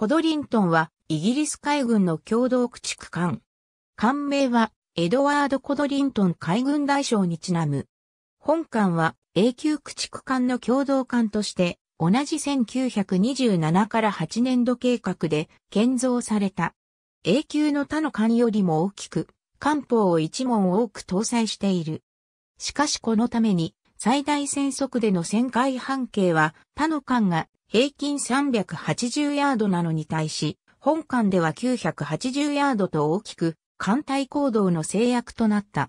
コドリントンはイギリス海軍の共同駆逐艦。艦名はエドワード・コドリントン海軍大将にちなむ。本艦は永久駆逐艦の共同艦として同じ1927から8年度計画で建造された。永久の他の艦よりも大きく、艦砲を一門多く搭載している。しかしこのために最大戦速での旋回半径は他の艦が平均380ヤードなのに対し、本館では980ヤードと大きく、艦隊行動の制約となった。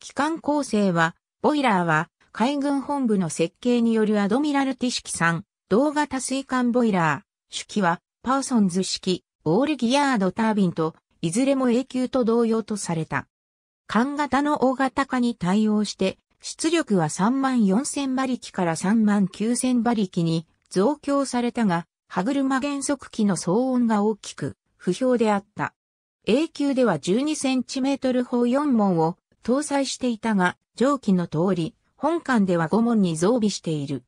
機関構成は、ボイラーは、海軍本部の設計によるアドミラルティ式3、同型水管ボイラー、主機は、パーソンズ式、オールギアードタービンと、いずれも永久と同様とされた。艦型の大型化に対応して、出力は3万4000馬力から3万9000馬力に増強されたが、歯車減速機の騒音が大きく、不評であった。A 級では 12cm 砲4門を搭載していたが、上記の通り、本館では5門に増備している。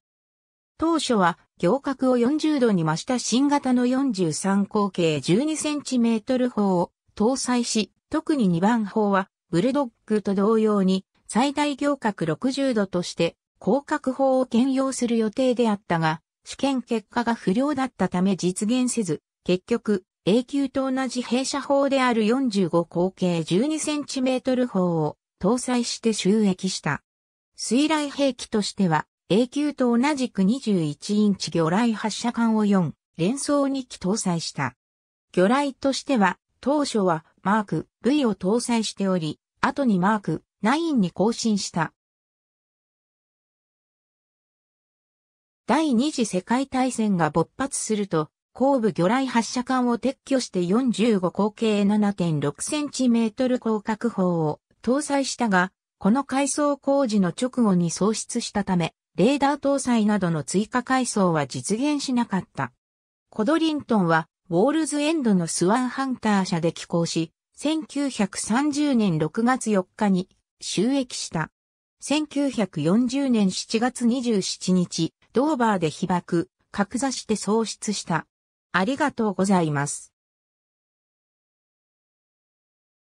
当初は、行角を40度に増した新型の43口径 12cm 砲を搭載し、特に2番砲は、ブルドッグと同様に、最大行角60度として、広角砲を兼用する予定であったが、試験結果が不良だったため実現せず、結局、永久と同じ弊社法である45口径 12cm 砲を搭載して収益した。水雷兵器としては、永久と同じく21インチ魚雷発射管を4、連装2機搭載した。魚雷としては、当初はマーク V を搭載しており、後にマーク9に更新した。第二次世界大戦が勃発すると、後部魚雷発射管を撤去して45口径 7.6cm 広角砲を搭載したが、この改装工事の直後に喪失したため、レーダー搭載などの追加改装は実現しなかった。コドリントンは、ウォールズエンドのスワンハンター社で寄港し、1930年6月4日に収益した。1940年7月27日、ドーバーで被爆、格座して喪失した。ありがとうございます。